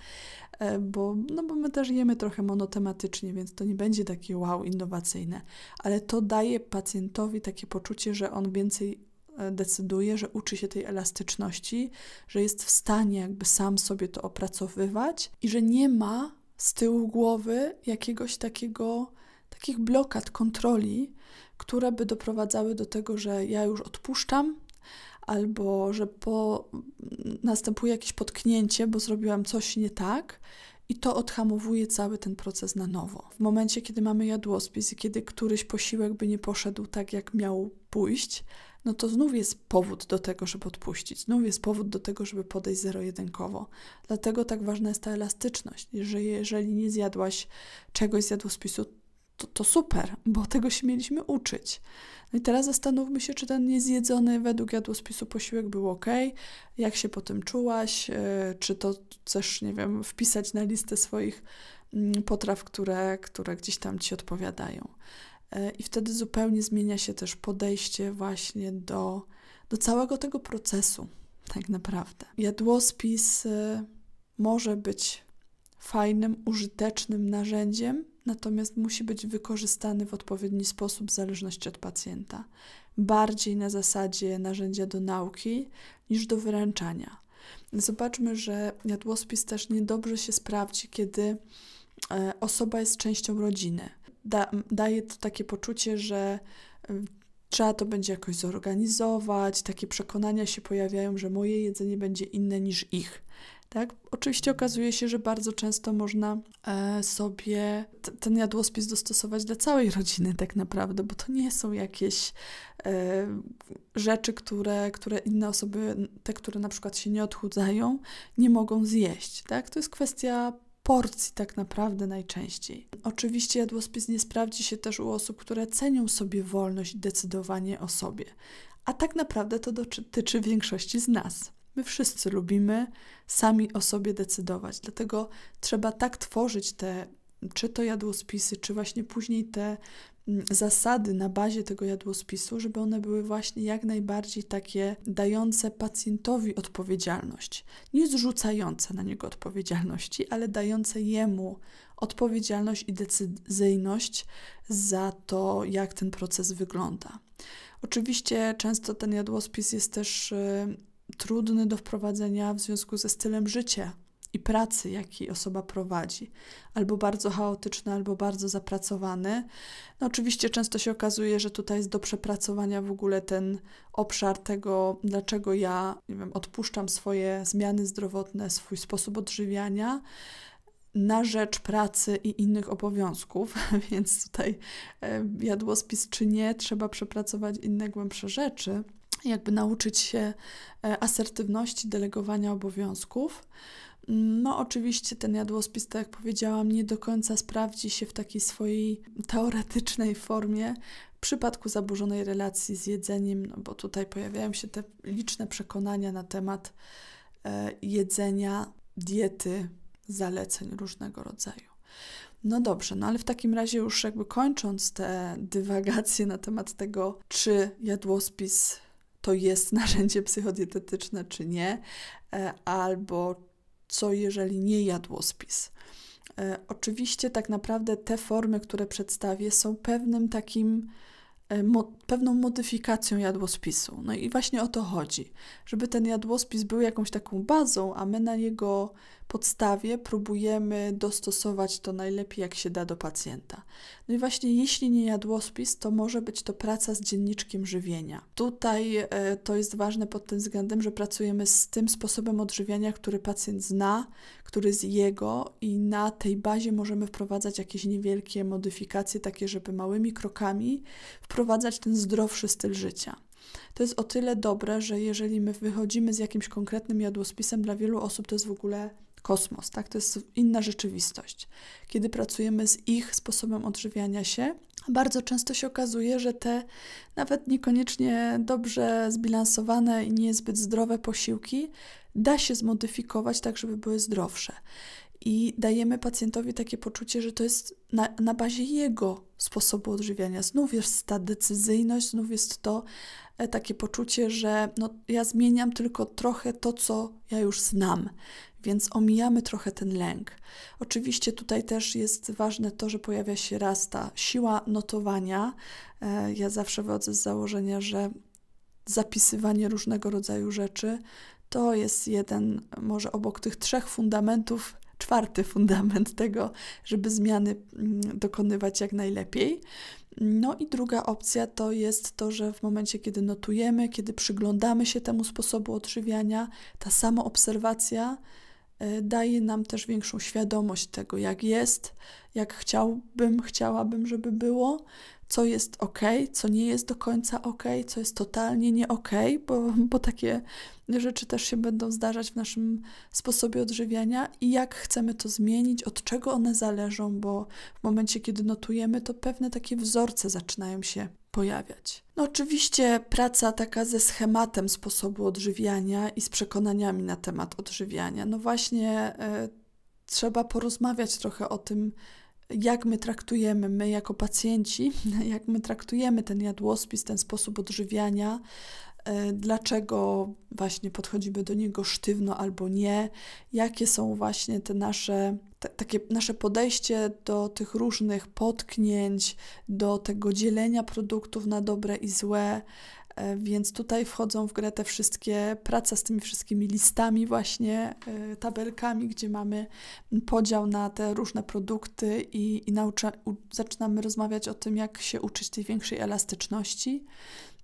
E, bo, no bo my też jemy trochę monotematycznie, więc to nie będzie takie wow, innowacyjne, ale to daje pacjentowi takie poczucie, że on więcej e, decyduje, że uczy się tej elastyczności, że jest w stanie jakby sam sobie to opracowywać i że nie ma z tyłu głowy jakiegoś takiego, takich blokad kontroli, które by doprowadzały do tego, że ja już odpuszczam, albo że po, następuje jakieś potknięcie, bo zrobiłam coś nie tak, i to odhamowuje cały ten proces na nowo. W momencie, kiedy mamy jadłospis i kiedy któryś posiłek by nie poszedł tak, jak miał pójść, no to znów jest powód do tego, żeby odpuścić, znów jest powód do tego, żeby podejść zero-jedynkowo. Dlatego tak ważna jest ta elastyczność, że jeżeli nie zjadłaś czegoś z jadłospisu, to, to super, bo tego się mieliśmy uczyć. No i teraz zastanówmy się, czy ten niezjedzony według jadłospisu posiłek był ok, jak się potem czułaś, y, czy to chcesz, nie wiem, wpisać na listę swoich mm, potraw, które, które gdzieś tam ci odpowiadają. Y, I wtedy zupełnie zmienia się też podejście właśnie do, do całego tego procesu, tak naprawdę. Jadłospis y, może być fajnym, użytecznym narzędziem, natomiast musi być wykorzystany w odpowiedni sposób w zależności od pacjenta. Bardziej na zasadzie narzędzia do nauki niż do wyręczania. Zobaczmy, że jadłospis też niedobrze się sprawdzi, kiedy e, osoba jest częścią rodziny. Da, daje to takie poczucie, że e, trzeba to będzie jakoś zorganizować, takie przekonania się pojawiają, że moje jedzenie będzie inne niż ich. Tak? Oczywiście okazuje się, że bardzo często można e, sobie t- ten jadłospis dostosować dla całej rodziny, tak naprawdę, bo to nie są jakieś e, rzeczy, które, które inne osoby, te, które na przykład się nie odchudzają, nie mogą zjeść. Tak? To jest kwestia porcji tak naprawdę najczęściej. Oczywiście jadłospis nie sprawdzi się też u osób, które cenią sobie wolność i decydowanie o sobie, a tak naprawdę to dotyczy większości z nas. My wszyscy lubimy sami o sobie decydować, dlatego trzeba tak tworzyć te, czy to jadłospisy, czy właśnie później te mm, zasady na bazie tego jadłospisu, żeby one były właśnie jak najbardziej takie dające pacjentowi odpowiedzialność, nie zrzucające na niego odpowiedzialności, ale dające jemu odpowiedzialność i decyzyjność za to, jak ten proces wygląda. Oczywiście często ten jadłospis jest też y, trudny do wprowadzenia w związku ze stylem życia i pracy, jaki osoba prowadzi. Albo bardzo chaotyczny, albo bardzo zapracowany. No oczywiście często się okazuje, że tutaj jest do przepracowania w ogóle ten obszar tego, dlaczego ja nie wiem, odpuszczam swoje zmiany zdrowotne, swój sposób odżywiania na rzecz pracy i innych obowiązków, [laughs] więc tutaj jadłospis czy nie, trzeba przepracować inne głębsze rzeczy jakby nauczyć się e, asertywności, delegowania obowiązków. No, oczywiście ten jadłospis, tak jak powiedziałam, nie do końca sprawdzi się w takiej swojej teoretycznej formie w przypadku zaburzonej relacji z jedzeniem, no bo tutaj pojawiają się te liczne przekonania na temat e, jedzenia, diety, zaleceń różnego rodzaju. No dobrze, no ale w takim razie już jakby kończąc te dywagacje na temat tego, czy jadłospis to jest [laughs] narzędzie psychodietetyczne czy nie, e, albo co jeżeli nie jadłospis. E, oczywiście tak naprawdę te formy, które przedstawię, są pewnym takim e, pewną modyfikacją jadłospisu. No i właśnie o to chodzi, żeby ten jadłospis był jakąś taką bazą, a my na jego podstawie próbujemy dostosować to najlepiej, jak się da do pacjenta. No i właśnie, jeśli nie jadłospis, to może być to praca z dzienniczkiem żywienia. Tutaj e, to jest ważne pod tym względem, że pracujemy z tym sposobem odżywiania, który pacjent zna, który z jego, i na tej bazie możemy wprowadzać jakieś niewielkie modyfikacje, takie, żeby małymi krokami wprowadzać ten zdrowszy styl życia. To jest o tyle dobre, że jeżeli my wychodzimy z jakimś konkretnym jadłospisem, dla wielu osób to jest w ogóle kosmos, tak? To jest inna rzeczywistość. Kiedy pracujemy z ich sposobem odżywiania się, bardzo często się okazuje, że te nawet niekoniecznie dobrze zbilansowane i niezbyt zdrowe posiłki da się zmodyfikować tak, żeby były zdrowsze. I dajemy pacjentowi takie poczucie, że to jest na, na bazie jego sposobu odżywiania. Znów jest ta decyzyjność, znów jest to e, takie poczucie, że no, ja zmieniam tylko trochę to, co ja już znam więc omijamy trochę ten lęk. Oczywiście tutaj też jest ważne to, że pojawia się raz ta siła notowania. E, ja zawsze wychodzę z założenia, że zapisywanie różnego rodzaju rzeczy to jest jeden, może obok tych trzech fundamentów, czwarty [laughs] fundament tego, żeby zmiany mm, dokonywać jak najlepiej. No i druga opcja to jest to, że w momencie, kiedy notujemy, kiedy przyglądamy się temu sposobu odżywiania, ta sama obserwacja E, daje nam też większą świadomość tego, jak jest, jak chciałbym, chciałabym, żeby było, co jest ok, co nie jest do końca ok, co jest totalnie nie ok, bo, bo takie rzeczy też się będą zdarzać w naszym sposobie odżywiania i jak chcemy to zmienić, od czego one zależą, bo w momencie, kiedy notujemy, to pewne takie wzorce zaczynają się pojawiać. No oczywiście praca taka ze schematem sposobu odżywiania i z przekonaniami na temat odżywiania. No właśnie y, trzeba porozmawiać trochę o tym, jak my traktujemy, my jako pacjenci, [laughs] jak my traktujemy ten jadłospis, ten sposób odżywiania, e, dlaczego właśnie podchodzimy do niego sztywno albo nie, jakie są właśnie te nasze takie nasze podejście do tych różnych potknięć, do tego dzielenia produktów na dobre i złe. E, więc tutaj wchodzą w grę te wszystkie prace z tymi wszystkimi listami, właśnie e, tabelkami, gdzie mamy podział na te różne produkty i, i naucza, zaczynamy rozmawiać o tym, jak się uczyć tej większej elastyczności.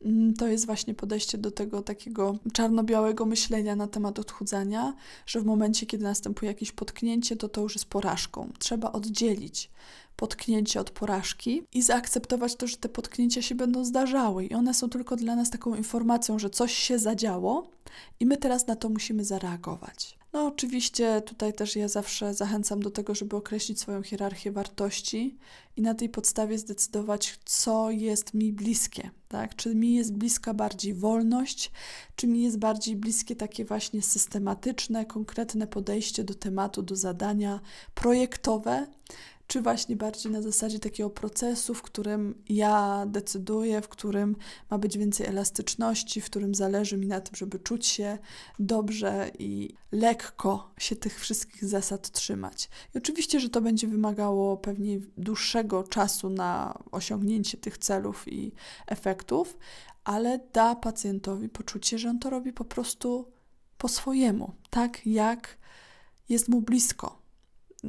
Mm, to jest właśnie podejście do tego takiego czarno-białego myślenia na temat odchudzania, że w momencie, kiedy następuje jakieś potknięcie, to to już jest porażką. Trzeba oddzielić potknięcie od porażki i zaakceptować to, że te potknięcia się będą zdarzały i one są tylko dla nas taką informacją, że coś się zadziało i my teraz na to musimy zareagować. No, oczywiście tutaj też ja zawsze zachęcam do tego, żeby określić swoją hierarchię wartości i na tej podstawie zdecydować, co jest mi bliskie. Tak? Czy mi jest bliska bardziej wolność, czy mi jest bardziej bliskie takie właśnie systematyczne, konkretne podejście do tematu, do zadania projektowe, czy właśnie bardziej na zasadzie takiego procesu, w którym ja decyduję, w którym ma być więcej elastyczności, w którym zależy mi na tym, żeby czuć się dobrze i lekko się tych wszystkich zasad trzymać. I oczywiście, że to będzie wymagało pewnie dłuższego czasu na osiągnięcie tych celów i efektów, ale da pacjentowi poczucie, że on to robi po prostu po swojemu, tak jak jest mu blisko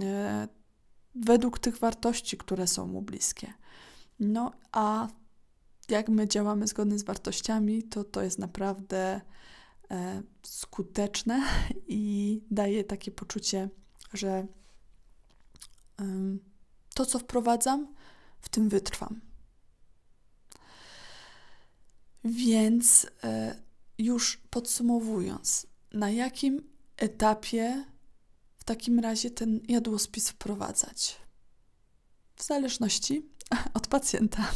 e, według tych wartości, które są mu bliskie. No a jak my działamy zgodnie z wartościami, to to jest naprawdę e, skuteczne i daje takie poczucie, że e, to, co wprowadzam, w tym wytrwam. Więc e, już podsumowując, na jakim etapie w takim razie ten jadłospis wprowadzać? W zależności [laughs] od pacjenta.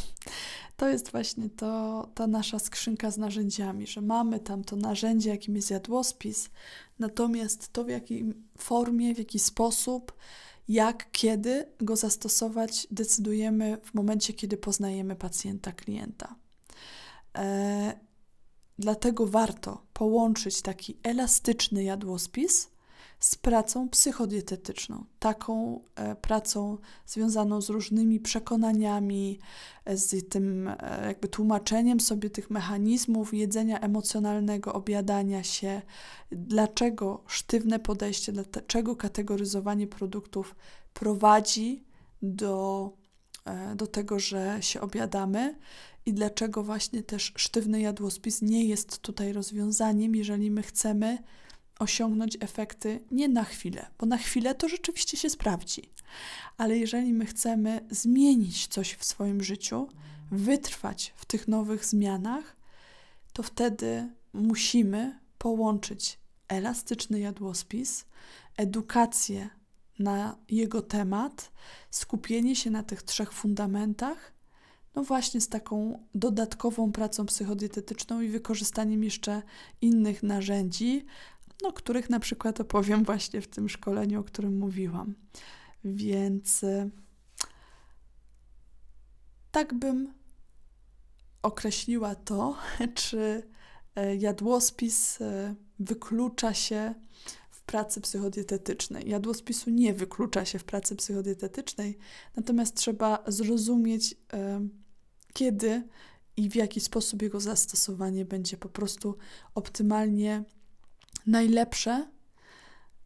To jest właśnie to, ta nasza skrzynka z narzędziami, że mamy tam to narzędzie, jakim jest jadłospis, natomiast to w jakiej formie, w jaki sposób, jak, kiedy go zastosować, decydujemy w momencie, kiedy poznajemy pacjenta, klienta. E, dlatego warto połączyć taki elastyczny jadłospis z pracą psychodietetyczną, taką e, pracą związaną z różnymi przekonaniami, e, z tym e, jakby tłumaczeniem sobie tych mechanizmów jedzenia emocjonalnego, obiadania się, dlaczego sztywne podejście, dlaczego kategoryzowanie produktów prowadzi do, do tego, że się obiadamy i dlaczego właśnie też sztywny jadłospis nie jest tutaj rozwiązaniem, jeżeli my chcemy osiągnąć efekty nie na chwilę, bo na chwilę to rzeczywiście się sprawdzi. Ale jeżeli my chcemy zmienić coś w swoim życiu, wytrwać w tych nowych zmianach, to wtedy musimy połączyć elastyczny jadłospis, edukację na jego temat, skupienie się na tych trzech fundamentach, no właśnie z taką dodatkową pracą psychodietetyczną i wykorzystaniem jeszcze innych narzędzi, no, których na przykład opowiem właśnie w tym szkoleniu, o którym mówiłam. Więc y, tak bym określiła to, [laughs] czy e, jadłospis e, wyklucza się w pracy psychodietetycznej. Jadłospisu nie wyklucza się w pracy psychodietetycznej, natomiast trzeba zrozumieć, e, kiedy i w jaki sposób jego zastosowanie będzie po prostu optymalnie najlepsze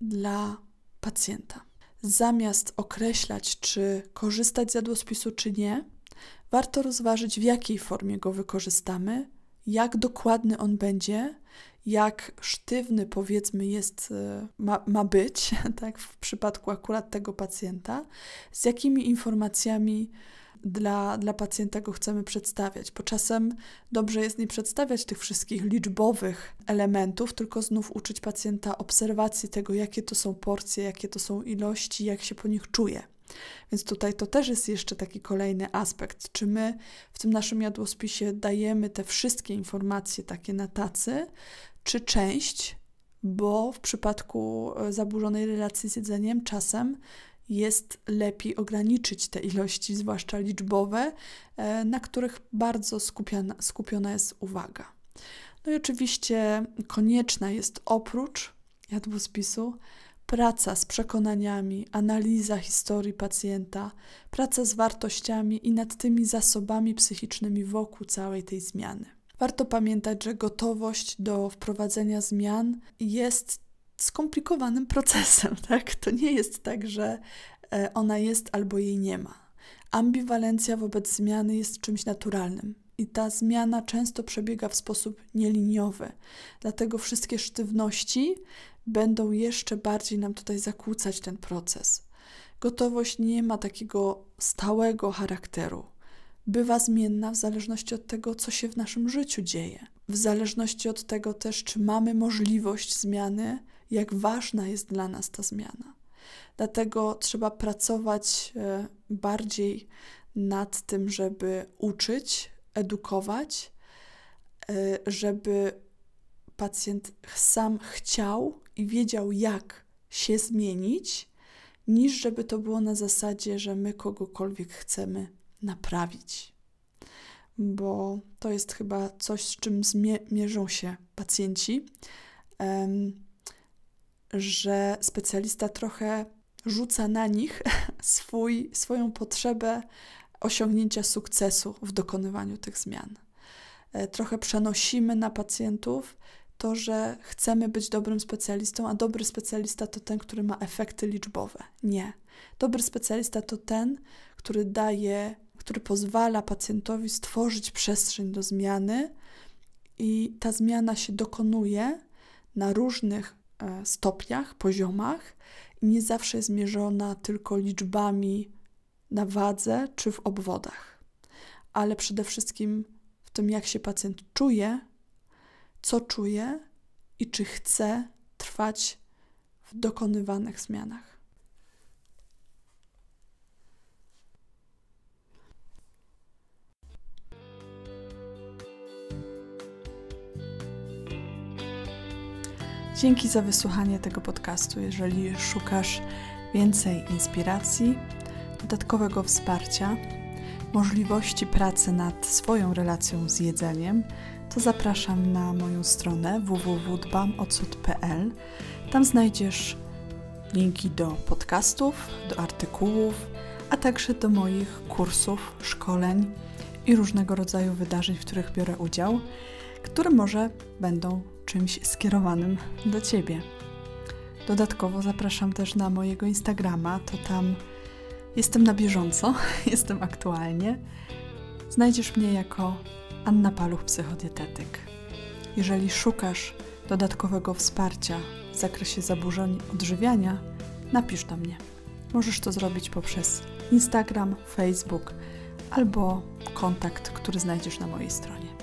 dla pacjenta. Zamiast określać, czy korzystać z jadłospisu, czy nie, warto rozważyć, w jakiej formie go wykorzystamy, jak dokładny on będzie, jak sztywny powiedzmy jest, e, ma, ma być, [laughs] tak, w przypadku akurat tego pacjenta, z jakimi informacjami dla, dla pacjenta go chcemy przedstawiać, bo czasem dobrze jest nie przedstawiać tych wszystkich liczbowych elementów, tylko znów uczyć pacjenta obserwacji tego, jakie to są porcje, jakie to są ilości, jak się po nich czuje. Więc tutaj to też jest jeszcze taki kolejny aspekt. Czy my w tym naszym jadłospisie dajemy te wszystkie informacje takie na tacy, czy część, bo w przypadku e, zaburzonej relacji z jedzeniem czasem jest lepiej ograniczyć te ilości, zwłaszcza liczbowe, e, na których bardzo skupiona jest uwaga. No i oczywiście konieczna jest oprócz jadłospisu praca z przekonaniami, analiza historii pacjenta, praca z wartościami i nad tymi zasobami psychicznymi wokół całej tej zmiany. Warto pamiętać, że gotowość do wprowadzenia zmian jest skomplikowanym procesem, [laughs] tak? To nie jest tak, że e, ona jest albo jej nie ma. Ambiwalencja wobec zmiany jest czymś naturalnym i ta zmiana często przebiega w sposób nieliniowy. Dlatego wszystkie sztywności będą jeszcze bardziej nam tutaj zakłócać ten proces. Gotowość nie ma takiego stałego charakteru. Bywa zmienna w zależności od tego, co się w naszym życiu dzieje, w zależności od tego też, czy mamy możliwość zmiany, jak ważna jest dla nas ta zmiana. Dlatego trzeba pracować e, bardziej nad tym, żeby uczyć, edukować, e, żeby pacjent sam chciał i wiedział, jak się zmienić, niż żeby to było na zasadzie, że my kogokolwiek chcemy naprawić. Bo to jest chyba coś, z czym zmierzą się pacjenci. Um, że specjalista trochę rzuca na nich [laughs] swój, swoją potrzebę osiągnięcia sukcesu w dokonywaniu tych zmian. E, trochę przenosimy na pacjentów to, że chcemy być dobrym specjalistą, a dobry specjalista to ten, który ma efekty liczbowe. Nie. Dobry specjalista to ten, który daje, który pozwala pacjentowi stworzyć przestrzeń do zmiany i ta zmiana się dokonuje na różnych E, stopniach, poziomach i nie zawsze jest mierzona tylko liczbami na wadze czy w obwodach, ale przede wszystkim w tym, jak się pacjent czuje, co czuje i czy chce trwać w dokonywanych zmianach. Dzięki za wysłuchanie tego podcastu. Jeżeli szukasz więcej inspiracji, dodatkowego wsparcia, możliwości pracy nad swoją relacją z jedzeniem, to zapraszam na moją stronę www.dbamocud.pl. Tam znajdziesz linki do podcastów, do artykułów, a także do moich kursów, szkoleń i różnego rodzaju wydarzeń, w których biorę udział, które może będą czymś skierowanym do Ciebie. Dodatkowo zapraszam też na mojego Instagrama, to tam jestem na bieżąco, [laughs] jestem aktualnie. Znajdziesz mnie jako Anna Paluch, psychodietetyk. Jeżeli szukasz dodatkowego wsparcia w zakresie zaburzeń odżywiania, napisz do mnie. Możesz to zrobić poprzez Instagram, Facebook albo kontakt, który znajdziesz na mojej stronie.